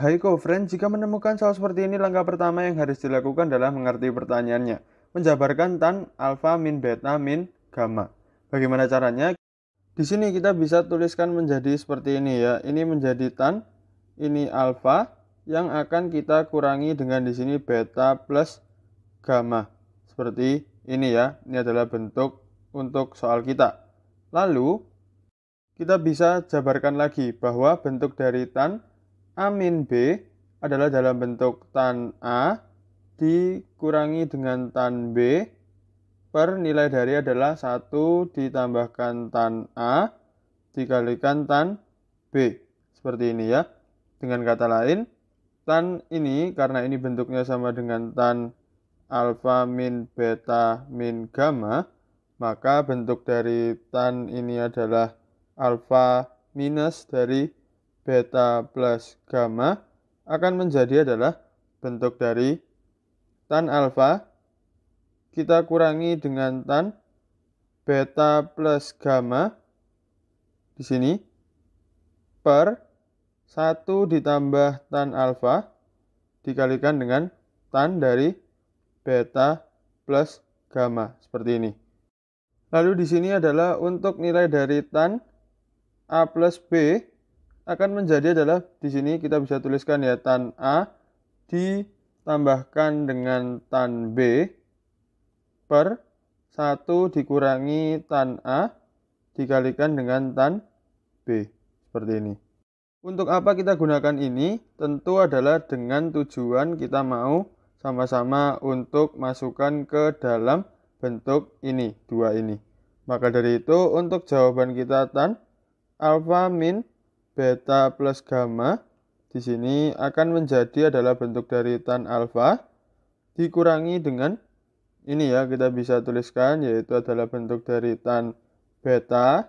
Hai co-friend, jika menemukan soal seperti ini langkah pertama yang harus dilakukan adalah mengerti pertanyaannya. Menjabarkan tan alfa min beta min gamma. Bagaimana caranya? Di sini kita bisa tuliskan menjadi seperti ini ya. Ini menjadi tan, ini alfa yang akan kita kurangi dengan di sini beta plus gamma. Seperti ini ya. Ini adalah bentuk untuk soal kita. Lalu kita bisa jabarkan lagi bahwa bentuk dari tan Amin B adalah dalam bentuk tan A dikurangi dengan tan B per nilai dari adalah 1 ditambahkan tan A dikalikan tan B. Seperti ini ya. Dengan kata lain, tan ini karena ini bentuknya sama dengan tan alfa min beta min gamma, maka bentuk dari tan ini adalah alfa minus dari beta plus gamma akan menjadi adalah bentuk dari tan alfa kita kurangi dengan tan beta plus gamma di sini per 1 ditambah tan alfa dikalikan dengan tan dari beta plus gamma seperti ini. Lalu di sini adalah untuk nilai dari tan A plus B akan menjadi adalah di sini kita bisa tuliskan ya tan A ditambahkan dengan tan B per 1 dikurangi tan A dikalikan dengan tan B seperti ini. Untuk apa kita gunakan ini? Tentu adalah dengan tujuan kita mau sama-sama untuk masukkan ke dalam bentuk ini, dua ini. Maka dari itu untuk jawaban kita tan alfa min beta plus gamma di sini akan menjadi adalah bentuk dari tan alfa dikurangi dengan ini ya kita bisa tuliskan yaitu adalah bentuk dari tan beta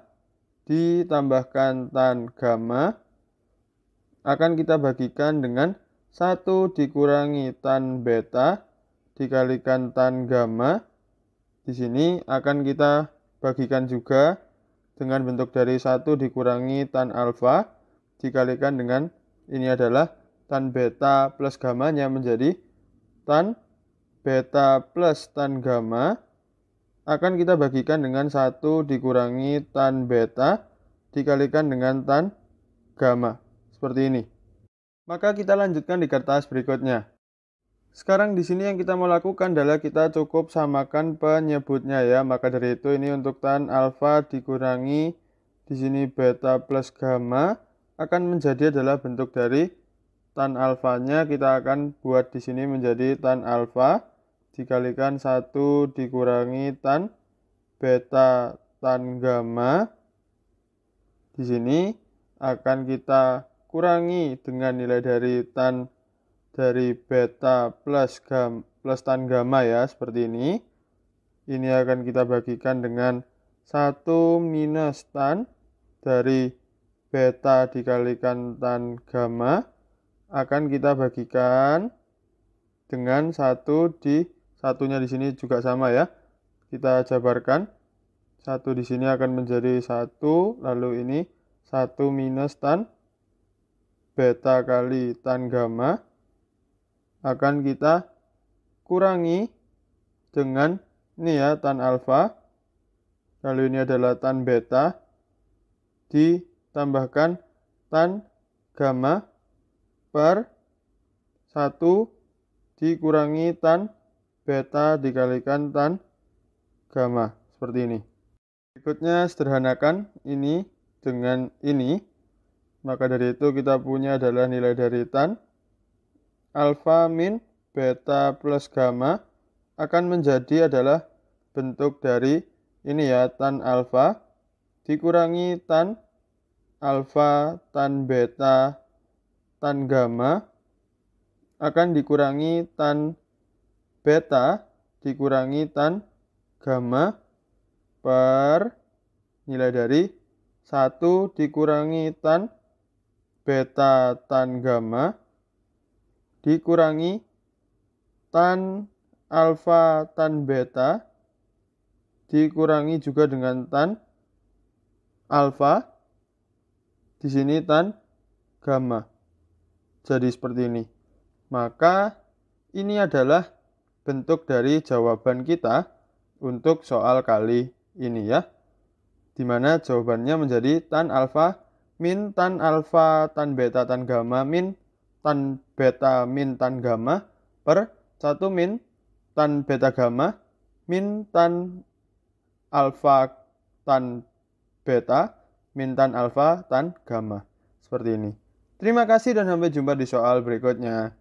ditambahkan tan gamma akan kita bagikan dengan satu dikurangi tan beta dikalikan tan gamma di sini akan kita bagikan juga dengan bentuk dari satu dikurangi tan alfa dikalikan dengan ini adalah tan beta plus gamanya menjadi tan beta plus tan gamma akan kita bagikan dengan satu dikurangi tan beta dikalikan dengan tan gamma seperti ini. Maka kita lanjutkan di kertas berikutnya. Sekarang di sini yang kita mau lakukan adalah kita cukup samakan penyebutnya ya. Maka dari itu ini untuk tan alfa dikurangi di sini beta plus gamma akan menjadi adalah bentuk dari tan alfanya kita akan buat di sini menjadi tan alfa dikalikan satu dikurangi tan beta tan gamma di sini akan kita kurangi dengan nilai dari tan dari beta plus gam, plus tan gamma ya seperti ini ini akan kita bagikan dengan 1 minus tan dari beta dikalikan tan gamma akan kita bagikan dengan satu di satunya di sini juga sama ya kita jabarkan satu di sini akan menjadi satu lalu ini satu minus tan beta kali tan gamma akan kita kurangi dengan ini ya tan alfa lalu ini adalah tan beta ditambahkan tan gamma per 1 dikurangi tan beta dikalikan tan gamma seperti ini berikutnya sederhanakan ini dengan ini maka dari itu kita punya adalah nilai dari tan alfa min beta plus gamma akan menjadi adalah bentuk dari ini ya tan alfa dikurangi tan alfa tan beta tan gamma akan dikurangi tan beta dikurangi tan gamma per nilai dari 1 dikurangi tan beta tan gamma dikurangi tan alfa tan beta dikurangi juga dengan tan alfa di sini tan gamma jadi seperti ini maka ini adalah bentuk dari jawaban kita untuk soal kali ini ya dimana jawabannya menjadi tan alfa min tan alfa tan beta tan gamma min tan beta min tan gamma per 1 min tan beta gamma min tan alfa tan beta min tan alfa tan gamma. Seperti ini. Terima kasih dan sampai jumpa di soal berikutnya.